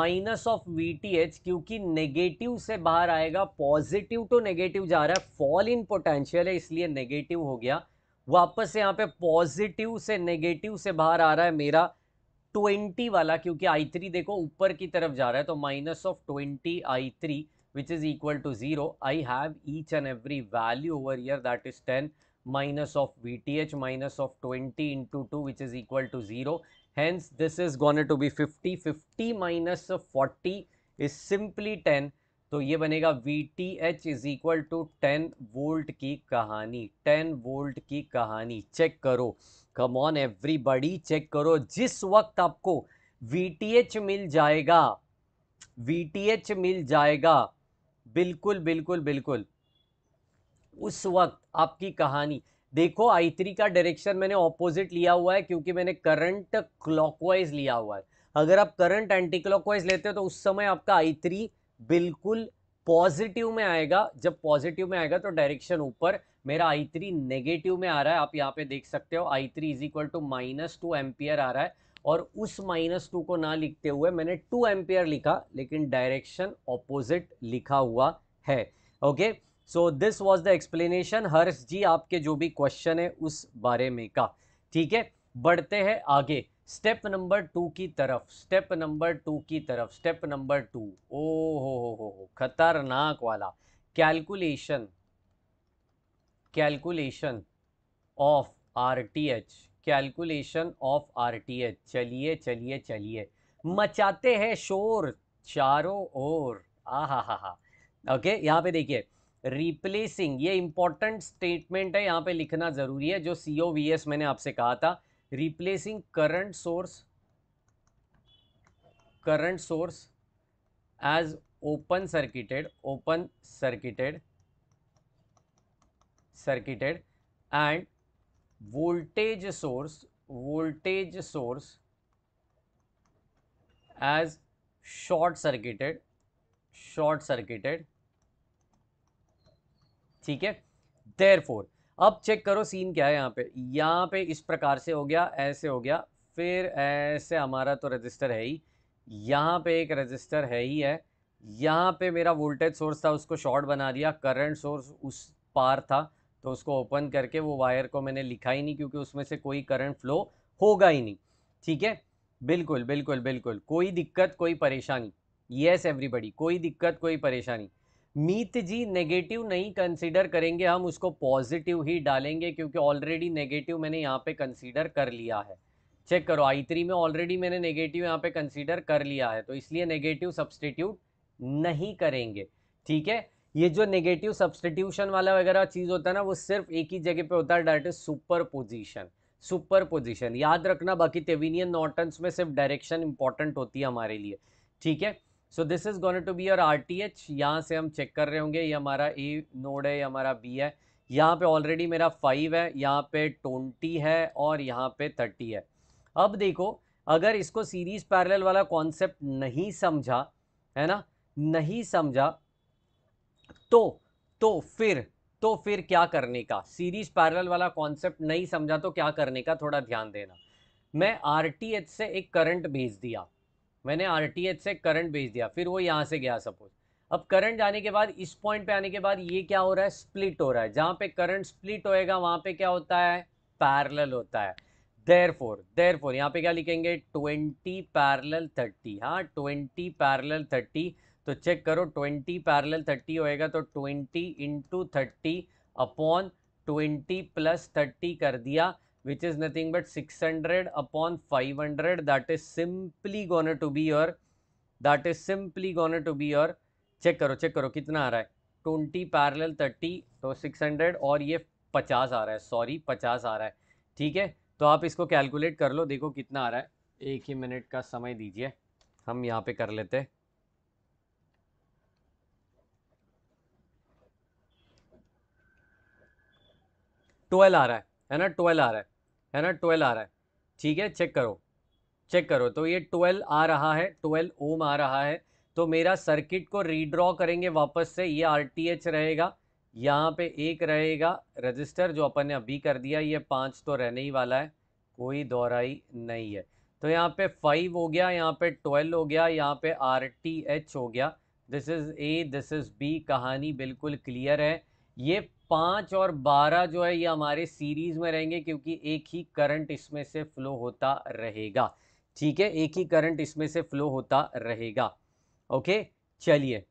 minus of V T H क्योंकि नेगेटिव से बाहर आएगा पॉजिटिव टू नेगेटिव जा रहा है फॉल इन पोटेंशियल है इसलिए नेगेटिव हो गया वापस यहाँ पे पॉजिटिव से नेगेटिव से बाहर आ रहा है मेरा ट्वेंटी वाला क्योंकि आई थ्री देखो ऊपर की तरफ जा रहा है तो minus of twenty I three which is equal to zero I have each and every value over here that is ten minus T VTH minus of twenty into two which is equal to zero hence this is going to be 50. 50 minus forty is simply 10 तो ये बनेगा V T H is equal to ten volt की कहानी टेन वोल्ट की कहानी चेक करो कम ऑन एवरीबडी चेक करो जिस वक्त आपको वी टी एच मिल जाएगा वी टी एच मिल जाएगा बिल्कुल बिल्कुल बिल्कुल उस वक्त आपकी कहानी देखो आई थ्री का डायरेक्शन मैंने ऑपोजिट लिया हुआ है क्योंकि मैंने करंट क्लॉकवाइज लिया हुआ है अगर आप करंट एंटी क्लॉकवाइज लेते हो तो उस समय आपका आई थ्री बिल्कुल पॉजिटिव में आएगा जब पॉजिटिव में आएगा तो डायरेक्शन ऊपर मेरा आई थ्री नेगेटिव में आ रहा है आप यहाँ पे देख सकते हो I three is equal to minus two ampere आ रहा है और उस माइनस टू को ना लिखते हुए मैंने टू एम्पियर लिखा लेकिन डायरेक्शन ऑपोजिट लिखा हुआ है okay so this was the explanation Harsh ji आपके जो भी क्वेश्चन है उस बारे में का ठीक है बढ़ते हैं आगे स्टेप नंबर टू की तरफ स्टेप नंबर टू की तरफ स्टेप नंबर टू ओ हो हो हो हो खतरनाक वाला calculation calculation of RTH calculation of RTH चलिए चलिए चलिए मचाते हैं शोर चारों ओर आ हा हा हा ओके यहाँ पे देखिए रिप्लेसिंग ये इंपॉर्टेंट स्टेटमेंट है यहाँ पे लिखना ज़रूरी है जो सी ओ वी एस मैंने आपसे कहा था replacing current source current source as open circuited open circuited circuited and voltage source voltage source as short circuited short circuited ठीक है देयरफॉर अब चेक करो सीन क्या है यहाँ पे यहाँ पे इस प्रकार से हो गया ऐसे हो गया फिर ऐसे हमारा तो रजिस्टर है ही यहाँ पे एक रजिस्टर है ही है यहाँ पे मेरा वोल्टेज सोर्स था उसको शॉर्ट बना दिया करंट सोर्स उस पार था तो उसको ओपन करके वो वायर को मैंने लिखा ही नहीं क्योंकि उसमें से कोई करंट फ्लो होगा ही नहीं ठीक है बिल्कुल बिल्कुल बिल्कुल कोई दिक्कत कोई परेशानी येस एवरीबडी कोई दिक्कत कोई परेशानी मीत जी नेगेटिव नहीं कंसीडर करेंगे हम उसको पॉजिटिव ही डालेंगे क्योंकि ऑलरेडी नेगेटिव मैंने यहाँ पे कंसीडर कर लिया है चेक करो आई थ्री में ऑलरेडी मैंने नेगेटिव यहाँ पे कंसीडर कर लिया है तो इसलिए नेगेटिव सब्सटीट्यूट नहीं करेंगे ठीक है ये जो नेगेटिव सब्सटीट्यूशन वाला वगैरह चीज़ होता है ना वो सिर्फ एक ही जगह पे होता है direct superposition superposition याद रखना बाकी तेविनियन नॉटन्स में सिर्फ डायरेक्शन इंपॉर्टेंट होती है हमारे लिए ठीक है so this is gonna to be your R T H यहाँ से हम चेक कर रहे होंगे ये हमारा ए नोड है ये हमारा बी है यहाँ पे ऑलरेडी मेरा फाइव है यहाँ पे ट्वेंटी है और यहाँ पे थर्टी है अब देखो अगर इसको सीरीज पैरेलल वाला कॉन्सेप्ट नहीं समझा है ना नहीं समझा तो तो फिर तो फिर क्या करने का सीरीज पैरेलल वाला कॉन्सेप्ट नहीं समझा तो क्या करने का थोड़ा ध्यान देना मैं आर से एक करंट भेज दिया मैंने आर से करंट भेज दिया फिर वो यहाँ से गया सपोज अब करंट जाने के बाद इस पॉइंट पे आने के बाद ये क्या हो रहा है स्प्लिट हो रहा है जहाँ पे करंट स्प्लिट होएगा वहाँ पे क्या होता है पैरल होता है देर फोर देर फोर यहाँ पे क्या लिखेंगे ट्वेंटी पैरल थर्टी हाँ ट्वेंटी पैरल थर्टी तो चेक करो ट्वेंटी पैरल थर्टी होएगा तो twenty into thirty upon twenty plus thirty कर दिया which is nothing but 600 upon 500 that is simply gonna to be your that is simply gonna to be your check करो चेक करो कितना आ रहा है ट्वेंटी पैरल थर्टी तो सिक्स हंड्रेड और ये पचास आ रहा है सॉरी पचास आ रहा है ठीक है तो आप इसको कैलकुलेट कर लो देखो कितना आ रहा है एक ही मिनट का समय दीजिए हम यहाँ पे कर लेते हैं ट्वेल्व आ रहा है है ना ट्वेल्व आ रहा है है ना ट्वेल्व आ रहा है ठीक है चेक करो चेक करो तो ये ट्वेल्व आ रहा है ट्वेल्व ओम आ रहा है तो मेरा सर्किट को रीड्रॉ करेंगे वापस से ये आर रहेगा यहाँ पे एक रहेगा रजिस्टर जो अपन ने अभी कर दिया ये पाँच तो रहने ही वाला है कोई दोहराई नहीं है तो यहाँ पे फाइव हो गया यहाँ पे ट्वेल्व हो गया यहाँ पे आर हो गया this is A this is B कहानी बिल्कुल क्लियर है ये पाँच और बारह जो है ये हमारे सीरीज में रहेंगे क्योंकि एक ही करंट इसमें से फ्लो होता रहेगा ठीक है एक ही करंट इसमें से फ्लो होता रहेगा ओके चलिए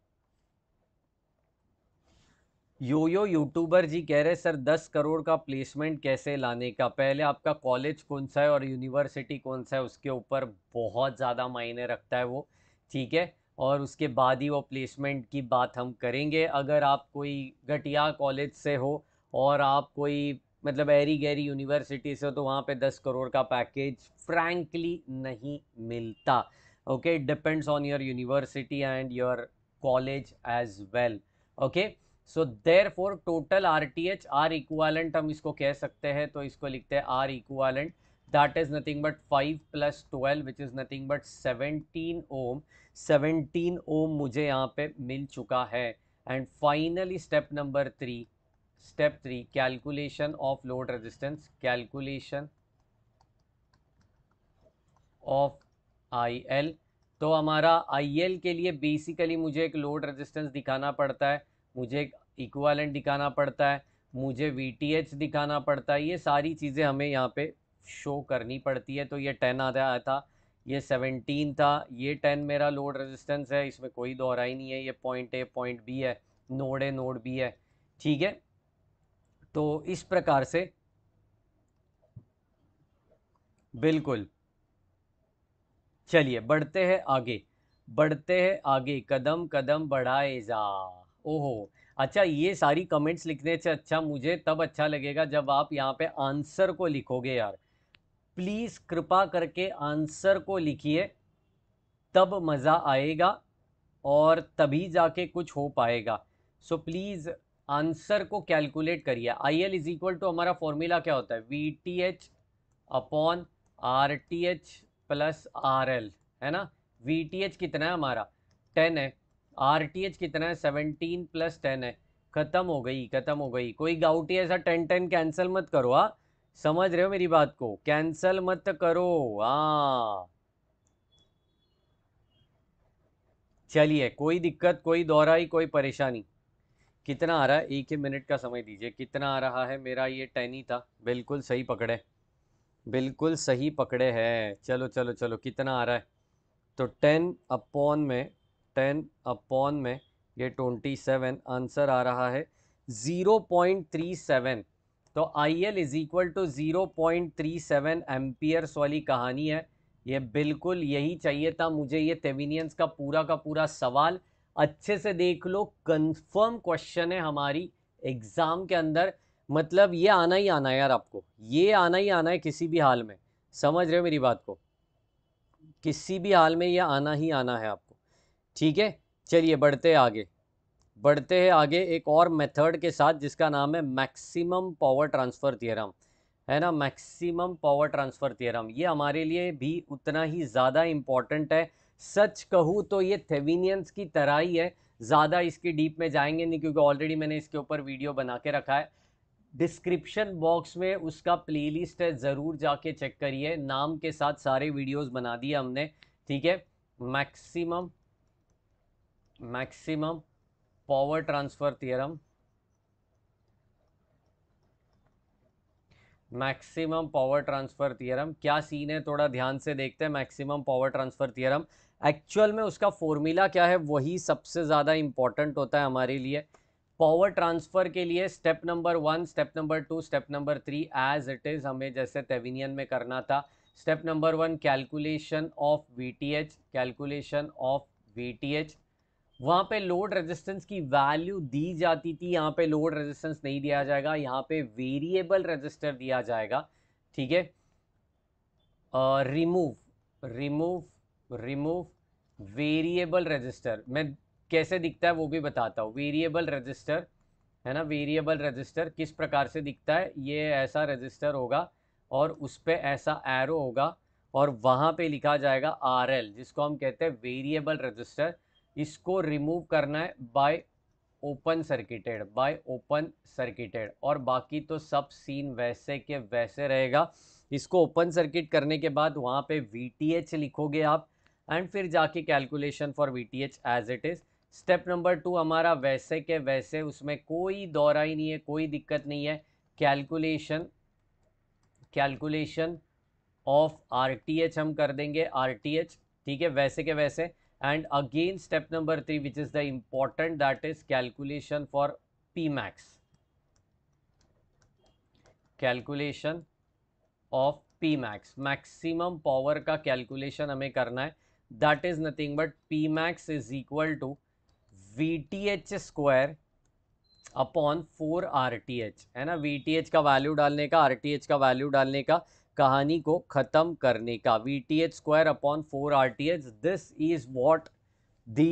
यो यो यूट्यूबर जी कह रहे सर दस करोड़ का प्लेसमेंट कैसे लाने का पहले आपका कॉलेज कौन सा है और यूनिवर्सिटी कौन सा है उसके ऊपर बहुत ज़्यादा मायने रखता है वो ठीक है और उसके बाद ही वो प्लेसमेंट की बात हम करेंगे अगर आप कोई घटिया कॉलेज से हो और आप कोई मतलब एरी गहरी यूनिवर्सिटी से हो तो वहाँ पे दस करोड़ का पैकेज फ्रैंकली नहीं मिलता okay depends on your university and your college as well okay so therefore total R T H R equivalent हम इसको कह सकते हैं तो इसको लिखते हैं R equivalent that is nothing but five plus twelve which is nothing but seventeen ohm seventeen ohm मुझे यहाँ पे मिल चुका है and finally step number three step three calculation of load resistance calculation of I L तो हमारा आई एल के लिए बेसिकली मुझे एक लोड रेजिस्टेंस दिखाना पड़ता है मुझे एक इक्वालेंट दिखाना पड़ता है मुझे वी टी एच दिखाना पड़ता है ये सारी चीज़ें हमें यहाँ पे शो करनी पड़ती है तो ये टेन रहा था ये सेवनटीन था ये टेन मेरा लोड रेजिस्टेंस है इसमें कोई दोहरा ही नहीं है ये पॉइंट ए पॉइंट बी है नोड ए नोड बी है ठीक है तो इस प्रकार से बिल्कुल चलिए बढ़ते हैं आगे बढ़ते हैं आगे कदम कदम बढ़ाए जा ओहो अच्छा ये सारी कमेंट्स लिखने से अच्छा मुझे तब अच्छा लगेगा जब आप यहाँ पे आंसर को लिखोगे यार प्लीज़ कृपा करके आंसर को लिखिए तब मज़ा आएगा और तभी जाके कुछ हो पाएगा सो so, प्लीज़ आंसर को कैलकुलेट करिए I L is equal to हमारा फॉर्मूला क्या होता है V T H upon R T H plus R L है ना वी टी एच कितना है हमारा टेन है आर टी एच कितना है सेवनटीन प्लस टेन है ख़त्म हो गई ख़त्म हो गई कोई गाउटी ऐसा टेन टेन कैंसिल मत करो हाँ समझ रहे हो मेरी बात को कैंसल मत करो हाँ चलिए कोई दिक्कत कोई दोहराई कोई परेशानी कितना आ रहा है एक ही मिनट का समय दीजिए कितना आ रहा है मेरा ये टेन ही था बिल्कुल सही पकड़े बिल्कुल सही पकड़े हैं चलो चलो चलो कितना आ रहा है तो टेन अपॉन में टेन अपॉन में ये ट्वेंटी सेवन आंसर आ रहा है ज़ीरो पॉइंट थ्री सेवन तो I L is equal to zero point three seven amperes वाली कहानी है ये बिल्कुल यही चाहिए था मुझे ये तेवीनियंस का पूरा का पूरा सवाल अच्छे से देख लो कंफर्म क्वेश्चन है हमारी एग्ज़ाम के अंदर मतलब ये आना ही आना है यार आपको ये आना ही आना है किसी भी हाल में समझ रहे हो मेरी बात को किसी भी हाल में ये आना ही आना है आपको ठीक है चलिए बढ़ते आगे बढ़ते हैं आगे एक और मेथड के साथ जिसका नाम है मैक्सिमम पावर ट्रांसफ़र थियरम है ना मैक्सिमम पावर ट्रांसफ़र थियरम ये हमारे लिए भी उतना ही ज़्यादा इम्पॉर्टेंट है सच कहूँ तो ये थेवीनियंस की तरह ही है ज़्यादा इसकी डीप में जाएंगे नहीं क्योंकि ऑलरेडी मैंने इसके ऊपर वीडियो बना के रखा है डिस्क्रिप्शन बॉक्स में उसका प्लेलिस्ट है ज़रूर जाके चेक करिए नाम के साथ सारे वीडियोस बना दिए हमने ठीक है maximum maximum power transfer theorem maximum power transfer theorem क्या सीन है थोड़ा ध्यान से देखते हैं maximum power transfer theorem actual में उसका फॉर्मूला क्या है वही सबसे ज़्यादा इंपॉर्टेंट होता है हमारे लिए पावर ट्रांसफ़र के लिए step number one step number two step number three as it is हमें जैसे तेविनियन में करना था step number one calculation of V T H calculation of V T H वहाँ पे लोड रेजिस्टेंस की वैल्यू दी जाती थी यहाँ पे लोड रेजिस्टेंस नहीं दिया जाएगा यहाँ पे वेरिएबल रजिस्टर दिया जाएगा ठीक है remove remove remove variable resistor मैं कैसे दिखता है वो भी बताता हूँ वेरिएबल रजिस्टर है ना वेरिएबल रजिस्टर किस प्रकार से दिखता है ये ऐसा रजिस्टर होगा और उस पर ऐसा एरो होगा और वहाँ पे लिखा जाएगा आर एल जिसको हम कहते हैं वेरिएबल रजिस्टर इसको रिमूव करना है by open circuited by open circuited और बाकी तो सब सीन वैसे के वैसे रहेगा इसको ओपन सर्किट करने के बाद वहाँ पे वी लिखोगे आप एंड फिर जाके calculation for we as it is step number two हमारा वैसे के वैसे उसमें कोई दौरा ही नहीं है कोई दिक्कत नहीं है कैलकुलेशन कैलकुलेशन ऑफ आर हम कर देंगे आर ठीक है वैसे के वैसे and again step number 3 which is the important that is calculation for Pmax calculation of Pmax maximum power ka calculation hame karna hai that is nothing but Pmax is equal to VTH square upon four R T H है ना वी टी एच का वैल्यू डालने का आर टी एच का वैल्यू डालने का कहानी को ख़त्म करने का V T H square upon four R T H this is what the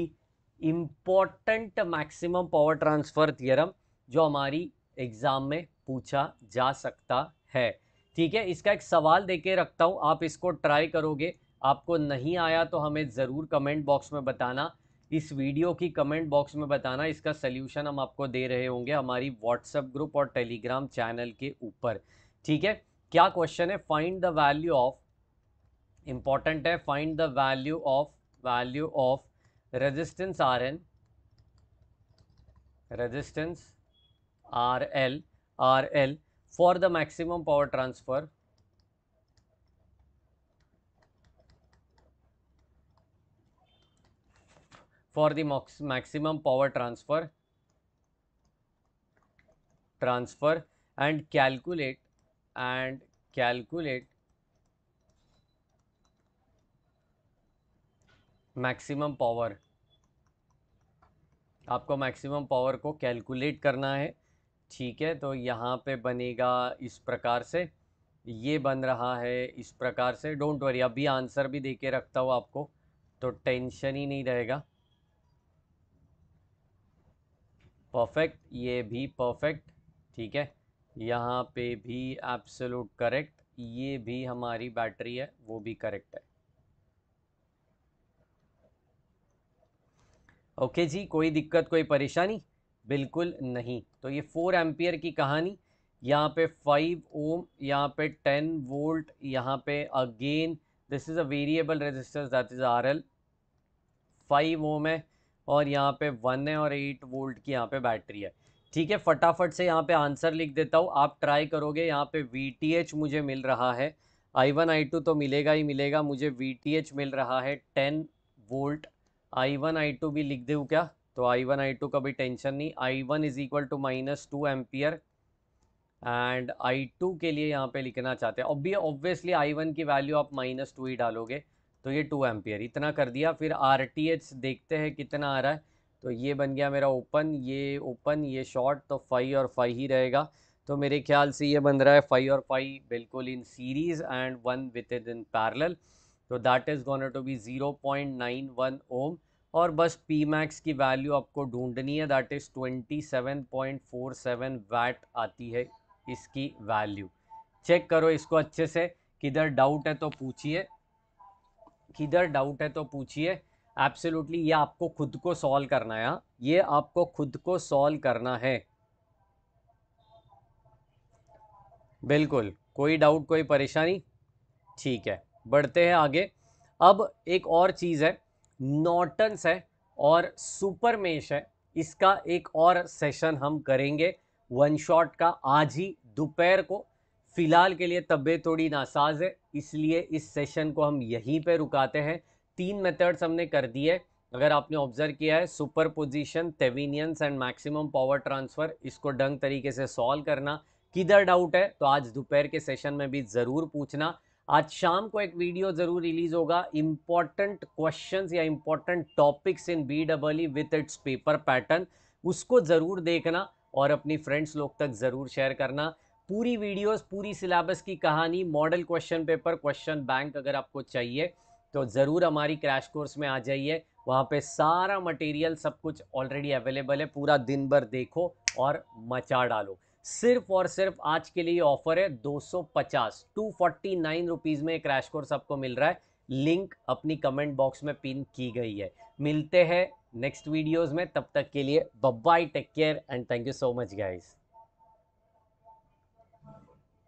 important maximum power transfer theorem जो हमारी एग्ज़ाम में पूछा जा सकता है ठीक है इसका एक सवाल दे के रखता हूँ आप इसको ट्राई करोगे आपको नहीं आया तो हमें ज़रूर कमेंट बॉक्स में बताना इस वीडियो की कमेंट बॉक्स में बताना इसका सल्यूशन हम आपको दे रहे होंगे हमारी व्हाट्सएप ग्रुप और टेलीग्राम चैनल के ऊपर ठीक है क्या क्वेश्चन है find the value of important है find the value of value of resistance R N resistance R L R L for the maximum power transfer for the maximum power transfer transfer and calculate and calculate maximum power आपको मैक्सिमम पावर को कैलकुलेट करना है ठीक है तो यहाँ पे बनेगा इस प्रकार से ये बन रहा है इस प्रकार से डोंट वरी अभी आंसर भी दे के रखता हूँ आपको तो टेंशन ही नहीं रहेगा परफेक्ट ये भी परफेक्ट ठीक है यहाँ पे भी एब्सोलूट करेक्ट ये भी हमारी बैटरी है वो भी करेक्ट है ओके जी कोई दिक्कत कोई परेशानी बिल्कुल नहीं तो ये फोर एम्पियर की कहानी यहाँ पे फाइव ओम यहाँ पे टेन वोल्ट यहाँ पे again this is a variable resistance that is R L five ohm है और यहाँ पे वन है और एट वोल्ट की यहाँ पे बैटरी है ठीक है फटाफट से यहाँ पे आंसर लिख देता हूँ आप ट्राई करोगे यहाँ पे वी मुझे मिल रहा है आई वन आई टू तो मिलेगा ही मिलेगा मुझे वी मिल रहा है ten volt I one I two भी लिख दूँ क्या तो आई वन आई टू का भी टेंशन नहीं I one is equal to minus two ampere and I two के लिए यहाँ पे लिखना चाहते हैं अब भी ऑब्वियसली आई वन की वैल्यू आप माइनस टू ही डालोगे तो ये टू एम्पियर इतना कर दिया फिर आर टी एच देखते हैं कितना आ रहा है तो ये बन गया मेरा ओपन ये ओपन ये शॉर्ट तो फाइव और फाइव ही रहेगा तो मेरे ख्याल से ये बन रहा है फाइव और फाइव बिल्कुल in series and one with it in parallel तो that is gonna to be zero point nine one ohm और बस पी मैक्स की वैल्यू आपको ढूंढनी है that is twenty seven point four seven watt आती है इसकी वैल्यू चेक करो इसको अच्छे से किधर डाउट है तो पूछिए किधर डाउट है तो पूछिए एब्सोल्युटली ये आपको खुद को सॉल्व करना है हाँ। ये आपको खुद को सॉल्व करना है बिल्कुल कोई डाउट कोई परेशानी ठीक है बढ़ते हैं आगे अब एक और चीज़ है नॉटन्स है और सुपर है इसका एक और सेशन हम करेंगे वन शॉट का आज ही दोपहर को फ़िलहाल के लिए तबीयत थोड़ी नासाज है इसलिए इस सेशन को हम यहीं पे रुकाते हैं तीन मेथड्स हमने कर दिए अगर आपने ऑब्जर्व किया है superposition Thevenin's and maximum power transfer इसको ढंग तरीके से सॉल्व करना किधर डाउट है तो आज दोपहर के सेशन में भी ज़रूर पूछना आज शाम को एक वीडियो ज़रूर रिलीज़ होगा इम्पॉर्टेंट क्वेश्चंस या important topics in B double E with its paper pattern उसको ज़रूर देखना और अपनी फ्रेंड्स लोग तक ज़रूर शेयर करना पूरी वीडियोस पूरी सिलेबस की कहानी model question paper question bank अगर आपको चाहिए तो ज़रूर हमारी क्रैश कोर्स में आ जाइए वहाँ पे सारा मटेरियल सब कुछ ऑलरेडी अवेलेबल है पूरा दिन भर देखो और मचा डालो सिर्फ और सिर्फ आज के लिए ऑफर है 250 249 रुपीस में क्रैश कोर्स आपको मिल रहा है लिंक अपनी कमेंट बॉक्स में पिन की गई है मिलते हैं नेक्स्ट वीडियोस में तब तक के लिए bye bye take care and thank you so much guys